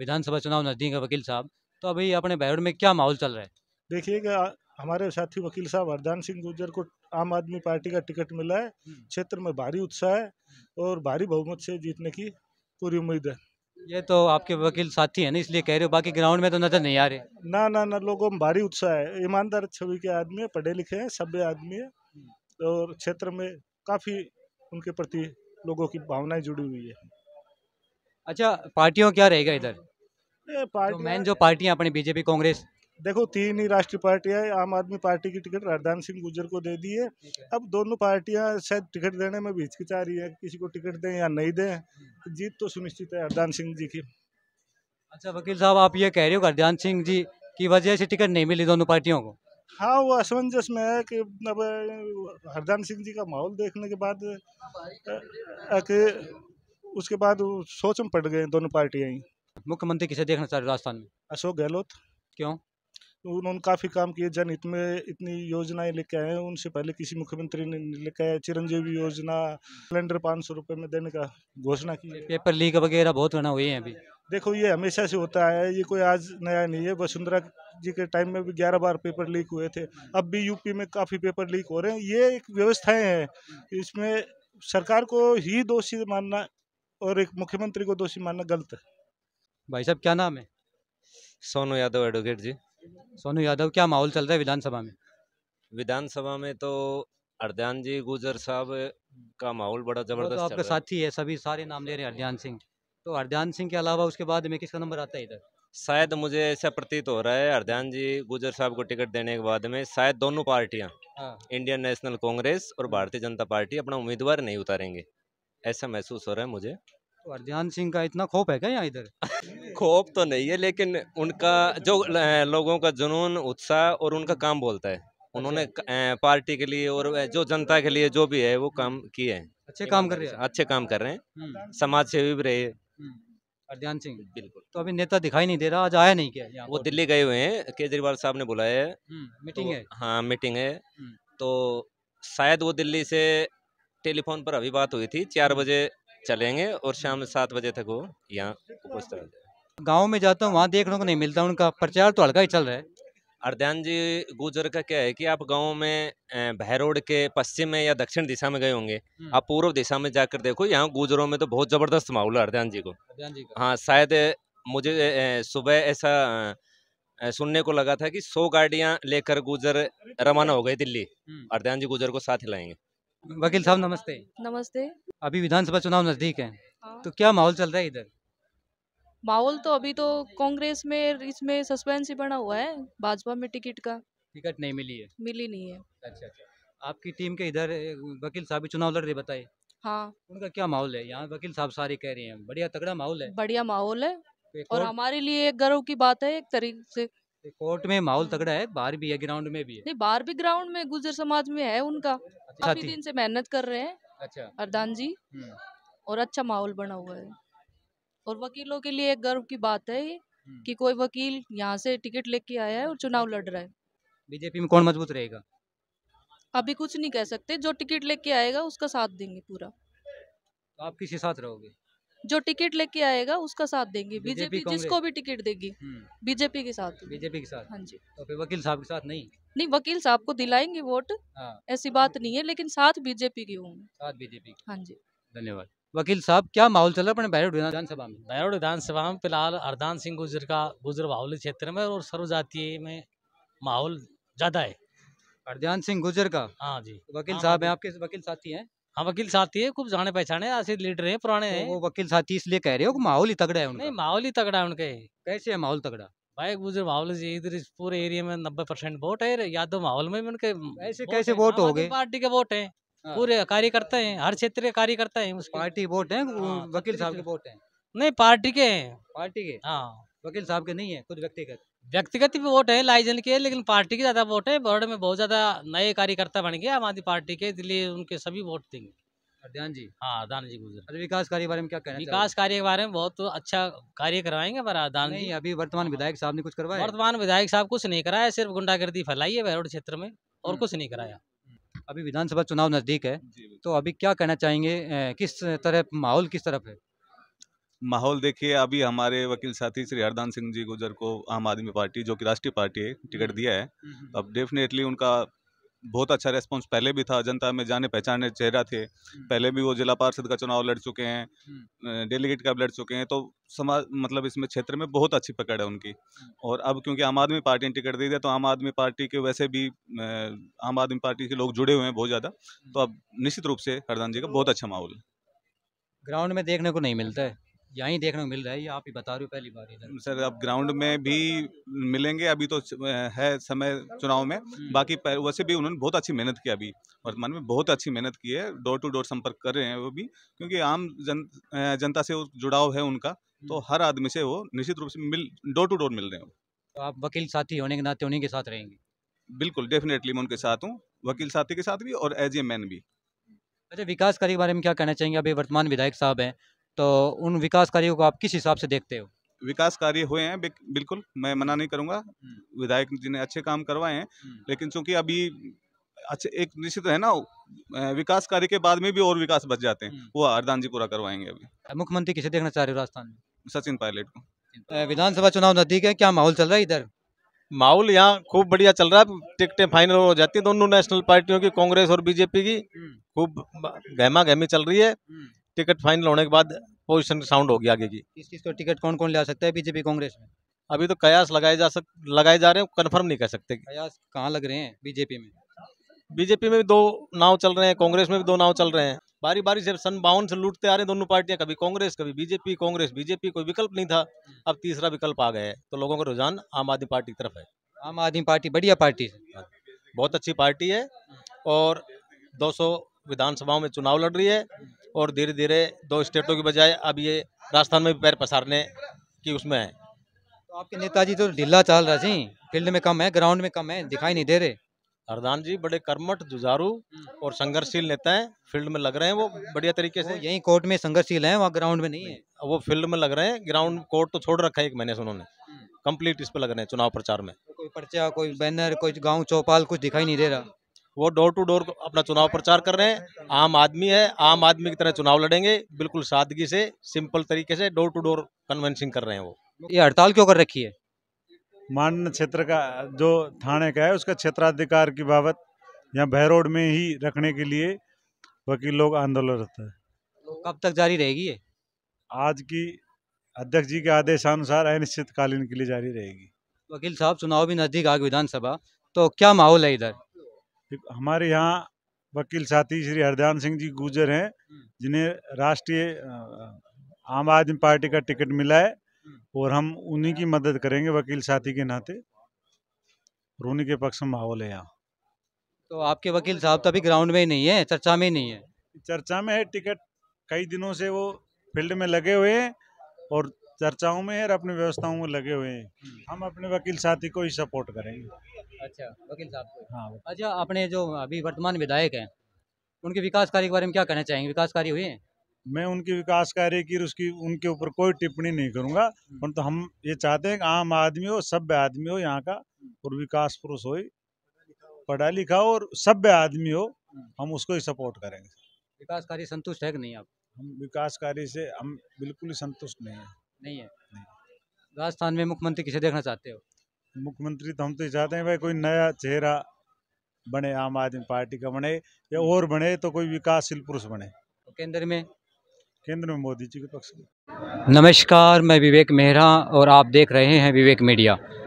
विधानसभा चुनाव नज़दीक है वकील साहब तो अभी अपने बैरोड में क्या माहौल चल रहा है देखिएगा हमारे साथी वकील साहब हरदान सिंह गुर्जर को आम आदमी पार्टी का टिकट मिला है हम्म। क्षेत्र में भारी उत्साह है और भारी बहुमत से जीतने की पूरी उम्मीद है ये तो आपके वकील साथी हैं ना इसलिए कह रहे हो बाकी ग्राउंड में तो नजर नहीं आ रहे ना ना ना लोगों में भारी उत्साह है ईमानदार छवि के आदमी है पढ़े लिखे हैं सभ्य आदमी है हम्म। और क्षेत्र में काफ़ी उनके प्रति लोगों की भावनाएं जुड़ी हुई है अच्छा पार्टियों क्या रहेगा इधर तो मेन जो पार्टियां अपनी बीजेपी कांग्रेस देखो तीन ही राष्ट्रीय पार्टियां आम आदमी पार्टी की टिकट राजधान सिंह गुजर को दे दी है अब दोनों पार्टियां शायद टिकट देने में भी हिचकिचा रही है किसी को टिकट दें या नहीं दें जीत तो सुनिश्चित है हरदान सिंह जी की अच्छा वकील साहब आप ये कह रहे हो हरदान सिंह जी की वजह से टिकट नहीं मिली दोनों पार्टियों को हाँ वो असमंजस में है कि अब हरदान सिंह जी का माहौल देखने के बाद उसके बाद सोच में पड़ गए दोनों पार्टियाँ ही मुख्यमंत्री किसे देखना चाह रहे राजस्थान में अशोक गहलोत क्यों उन्होंने काफ़ी काम किए जनहित में इतनी योजनाएं लेके आए हैं उनसे पहले किसी मुख्यमंत्री ने लेके आया चिरंजीवी योजना सिलेंडर पाँच सौ रुपये में देने का घोषणा की पेपर लीक वगैरह बहुत बना हुए है अभी देखो ये हमेशा से होता है ये कोई आज नया नहीं है वसुंधरा जी के टाइम में भी ग्यारह बार पेपर लीक हुए थे अब भी यूपी में काफ़ी पेपर लीक हो रहे हैं ये एक व्यवस्थाएँ हैं इसमें सरकार को ही दोषी मानना और एक मुख्यमंत्री को दोषी मानना गलत है भाई साहब क्या नाम है सोनू यादव एडवोकेट जी सोनू यादव क्या माहौल चल रहा है विधानसभा में विधानसभा में तो अर्ध्यान जी गुजर साहब का माहौल बड़ा तो जबरदस्त तो आपका साथी है सभी सारे नाम ले रहे हैं अर्ध्यान सिंह तो अर्ध्यान सिंह के अलावा उसके बाद में किसका नंबर आता है इधर शायद मुझे ऐसा प्रतीत हो रहा है अर्ध्यान जी गुजर साहब को टिकट देने के बाद में शायद दोनों पार्टियां हाँ। इंडियन नेशनल कांग्रेस और भारतीय जनता पार्टी अपना उम्मीदवार नहीं उतारेंगे ऐसा महसूस हो रहा है मुझे तो सिंह का इतना खोप है क्या यहाँ इधर खोप तो नहीं है लेकिन उनका जो लोगों का जुनून उत्साह और उनका काम बोलता है उन्होंने अच्छा। पार्टी के लिए और जो जनता के लिए जो भी है वो काम किए हैं अच्छे काम कर रहे हैं अच्छे काम कर रहे हैं हम्म। समाज सेवी भी रहे हरध्यान हम्म। सिंह बिल्कुल तो अभी नेता दिखाई नहीं दे रहा आज आया नहीं क्या वो दिल्ली गए हुए हैं केजरीवाल साहब ने बुलाया है हम्म, मीटिंग तो है हाँ मीटिंग है तो शायद वो दिल्ली से टेलीफोन पर अभी बात हुई थी चार हम्म। बजे चलेंगे और शाम सात बजे तक वो यहाँ उपस्थित हो गाँव में जाता हूँ वहाँ देखने को नहीं मिलता उनका प्रचार तो हल्का ही चल रहा है अर्ध्यान जी गुजर का क्या है कि आप गाँव में भैरोड के पश्चिम में या दक्षिण दिशा में गए होंगे हम्म। आप पूर्व दिशा में जाकर देखो यहाँ गुजरों में तो बहुत ज़बरदस्त माहौल है अर्ध्यान जी को हाँ शायद मुझे सुबह ऐसा सुनने को लगा था कि सौ गाड़ियाँ लेकर गुजर रवाना हो गए दिल्ली हम्म। अर्ध्यान जी गुजर को साथ हिलाएंगे वकील साहब नमस्ते नमस्ते अभी विधानसभा चुनाव नजदीक है हाँ। तो क्या माहौल चल रहा है इधर माहौल तो अभी तो कांग्रेस में इसमें सस्पेंस ही बना हुआ है भाजपा में टिकट का टिकट नहीं मिली है मिली नहीं है अच्छा अच्छा आपकी टीम के इधर वकील साहब भी चुनाव लड़ रहे बताए हाँ उनका क्या माहौल है यहाँ वकील साहब सारे कह रहे हैं बढ़िया तगड़ा माहौल है बढ़िया माहौल है तो और हमारे लिए एक गर्व की बात है एक तरीके से कोर्ट में माहौल तगड़ा है बाहर भी है ग्राउंड में भी है नहीं बाहर भी ग्राउंड में गुजर समाज में है उनका अच्छा, काफी दिन से मेहनत कर रहे हैं अच्छा अरदान जी हम्म। और अच्छा माहौल बना हुआ है और वकीलों के लिए एक गर्व की बात है हम्म। कि कोई वकील यहाँ से टिकट लेके आया है और चुनाव लड़ रहा है बीजेपी में कौन मजबूत रहेगा अभी कुछ नहीं कह सकते जो टिकट लेके आएगा उसका साथ देंगे पूरा तो आप किसी साथ रहोगे जो टिकट लेके आएगा उसका साथ देंगे बीजेपी जिसको भी टिकट देगी हम्म। बीजेपी के साथ बीजेपी के साथ हाँ जी तो फिर वकील साहब के साथ नहीं नहीं वकील साहब को दिलाएंगे वोट हाँ। ऐसी बात नहीं है लेकिन साथ बीजेपी की होंगे साथ बीजेपी हाँ जी धन्यवाद वकील साहब क्या माहौल चल रहा है अपने बैरोड विधानसभा में बैरोड विधानसभा में फिलहाल हरदान सिंह गुजर का गुजर बाहुली क्षेत्र में और सर्वजातीय में माहौल ज्यादा है हरदान सिंह गुजर का हाँ जी वकील हाँ, साहब है आपके वकील साथी हैं हाँ वकील साथी है खूब जाने पहचाने ऐसे लीडर है पुराने तो वो वकील साथी इसलिए कह रहे हो कि माहौल ही तगड़ा है उनका नहीं माहौल ही तगड़ा है उनके कैसे है माहौल तगड़ा भाई गुजर माहौल जी इधर इस पूरे एरिया में नब्बे परसेंट वोट है यादव माहौल में उनके ऐसे कैसे वोट हो गए पार्टी के वोट है हाँ। पूरे कार्यकर्ता है हर क्षेत्र के कार्यकर्ता है पार्टी वोट है हाँ, वकील साहब के वोट है नहीं पार्टी के पार्टी के हाँ वकील साहब के नहीं है कुछ व्यक्तिगत व्यक्तिगत भी वोट है लाइजन के लेकिन पार्टी के ज़्यादा वोट है बोर्ड में बहुत ज़्यादा नए कार्यकर्ता बन गए आम आदमी पार्टी के इसलिए उनके सभी वोट देंगे जी हाँ जी अच्छा, विकास कार्य के बारे में क्या कहना विकास कार्य के बारे में बहुत तो अच्छा कार्य करवाएंगे पर अर्धान जी अभी वर्तमान विधायक साहब ने कुछ करवाया वर्तमान विधायक साहब कुछ नहीं कराया सिर्फ गुंडागर्दी फैलाई है बैरोड क्षेत्र में और हम्म। कुछ नहीं कराया अभी विधानसभा चुनाव नज़दीक है तो अभी क्या कहना चाहेंगे किस तरह माहौल किस तरफ है माहौल देखिए अभी हमारे वकील साथी श्री हरदान सिंह जी गुजर को आम आदमी पार्टी जो कि राष्ट्रीय पार्टी है टिकट दिया है अब डेफिनेटली उनका बहुत अच्छा रेस्पॉन्स पहले भी था जनता में जाने पहचाने चेहरा थे पहले भी वो जिला पार्षद का चुनाव लड़ चुके हैं डेलीगेट का लड़ चुके हैं तो समाज मतलब इसमें क्षेत्र में बहुत अच्छी पकड़ है उनकी और अब क्योंकि आम आदमी पार्टी ने टिकट दी है तो आम आदमी पार्टी के वैसे भी आम आदमी पार्टी के लोग जुड़े हुए हैं बहुत ज़्यादा तो अब निश्चित रूप से हरदान जी का बहुत अच्छा माहौल ग्राउंड में देखने को नहीं मिलता है यहीं देखने को मिल रहा है आप ही बता रहे हो पहली बार सर अब ग्राउंड में भी मिलेंगे अभी तो है समय चुनाव में हम्म। बाकी वैसे भी उन्होंने बहुत अच्छी मेहनत की अभी वर्तमान में बहुत अच्छी मेहनत की है डोर टू डोर संपर्क कर रहे हैं वो भी क्योंकि आम जन जनता से जुड़ाव है उनका तो हम्म। हर आदमी से वो निश्चित रूप से मिल डोर टू डोर मिल रहे हैं तो आप वकील साथी होने के नाते उन्हीं के साथ रहेंगे बिल्कुल डेफिनेटली मैं उनके साथ हूँ वकील साथी के साथ भी और एज ए मैन भी अच्छा विकास कार्य के बारे में क्या कहना चाहेंगे अभी वर्तमान विधायक साहब हैं तो उन विकास कार्यों को आप किस हिसाब से देखते हो विकास कार्य हुए हैं बिल्कुल मैं मना नहीं करूंगा हम्म। विधायक जी ने अच्छे काम करवाए हैं हम्म। लेकिन चूंकि अभी अच्छे एक निश्चित है ना विकास कार्य के बाद में भी और विकास बच जाते हैं हम्म। वो हरदान जी पूरा करवाएंगे अभी मुख्यमंत्री किसे देखना चाह रहे हो राजस्थान में सचिन पायलट को विधानसभा चुनाव नजदीक है क्या माहौल चल रहा है इधर माहौल यहाँ खूब बढ़िया चल रहा है टिकटें फाइनल हो जाती है दोनों नेशनल पार्टियों की कांग्रेस और बीजेपी की खूब गहमा गहमी चल रही है टिकट फाइनल होने के बाद पोजिशन साउंड होगी आगे की किस चीज़ को टिकट कौन कौन ले सकते सकता है बीजेपी कांग्रेस में अभी तो कयास लगाए जा सक लगाए जा रहे हैं कन्फर्म नहीं कर सकते कयास कहाँ लग रहे हैं बीजेपी में बीजेपी में भी दो नाव चल रहे हैं कांग्रेस में भी दो नाव चल रहे हैं बारी बारी से सन बावन से लूटते आ रहे हैं दोनों पार्टियां कभी कांग्रेस कभी बीजेपी कांग्रेस बीजेपी कोई विकल्प नहीं था अब तीसरा विकल्प आ गया है तो लोगों का रुझान आम आदमी पार्टी की तरफ है आम आदमी पार्टी बढ़िया पार्टी है बहुत अच्छी पार्टी है और 200 विधानसभाओं में चुनाव लड़ रही है और धीरे धीरे दो स्टेटों की बजाय अब ये राजस्थान में भी पैर पसारने की उसमें है तो आपके नेताजी तो ढीला चाल रहा जी फील्ड में कम है ग्राउंड में कम है दिखाई नहीं दे रहे हरदान जी बड़े कर्मठ जुजारू और संघर्षशील नेता हैं फील्ड में लग रहे हैं वो बढ़िया तरीके से यही कोर्ट में संघर्षशील हैं वहाँ ग्राउंड में नहीं है वो फील्ड में लग रहे हैं ग्राउंड कोर्ट तो छोड़ रखा है एक महीने से उन्होंने कंप्लीट इस पर लग रहे हैं चुनाव प्रचार में तो कोई पर्चा कोई बैनर कोई गांव चौपाल कुछ दिखाई नहीं दे रहा वो डोर टू डोर अपना चुनाव प्रचार कर रहे हैं आम आदमी है आम आदमी की तरह चुनाव लड़ेंगे बिल्कुल सादगी से सिंपल तरीके से डोर टू डोर कन्वेंसिंग कर रहे हैं वो ये हड़ताल क्यों कर रखी है मान्य क्षेत्र का जो थाने का है उसका क्षेत्राधिकार की बाबत यहाँ भैरोड में ही रखने के लिए वकील लोग आंदोलनरत है कब तक जारी रहेगी ये आज की अध्यक्ष जी के आदेशानुसार अनिश्चितकालीन के लिए जारी रहेगी वकील साहब चुनाव भी नजदीक आग विधानसभा तो क्या माहौल है इधर हमारे यहाँ वकील साथी श्री हरदान सिंह जी गुजर हैं हम्म। जिन्हें राष्ट्रीय आम आदमी पार्टी का टिकट मिला है हम्म। और हम उन्हीं की मदद करेंगे वकील साथी के नाते और उन्हीं के पक्ष में माहौल है यहाँ तो आपके वकील साहब तो अभी ग्राउंड में ही नहीं है चर्चा में ही नहीं है चर्चा में है टिकट कई दिनों से वो फील्ड में लगे हुए हैं और चर्चाओं में और अपनी व्यवस्थाओं में लगे हुए हैं हम्म। हम अपने वकील साथी को ही सपोर्ट करेंगे अच्छा वकील साहब को हाँ अच्छा अपने जो अभी वर्तमान विधायक हैं उनके विकास कार्य के बारे में क्या कहना चाहेंगे विकास कार्य हुए हैं मैं उनकी विकास कार्य की उसकी उनके ऊपर कोई टिप्पणी नहीं करूँगा हम्म। परंतु हम ये चाहते हैं कि आम आदमी हो सभ्य आदमी हो यहाँ का और विकास पुरुष हो पढ़ा लिखा हो और सभ्य आदमी हो हम्म। हम उसको ही सपोर्ट करेंगे विकास कार्य संतुष्ट है कि नहीं आप हम विकास कार्य से हम बिल्कुल ही संतुष्ट नहीं हैं नहीं है राजस्थान में मुख्यमंत्री किसे देखना चाहते हो मुख्यमंत्री तो हम तो चाहते हैं भाई कोई नया चेहरा बने आम आदमी पार्टी का बने या और बने तो कोई विकासशील पुरुष बने तो केंद्र में केंद्र में मोदी जी के पक्ष में नमस्कार मैं विवेक मेहरा और आप देख रहे हैं विवेक मीडिया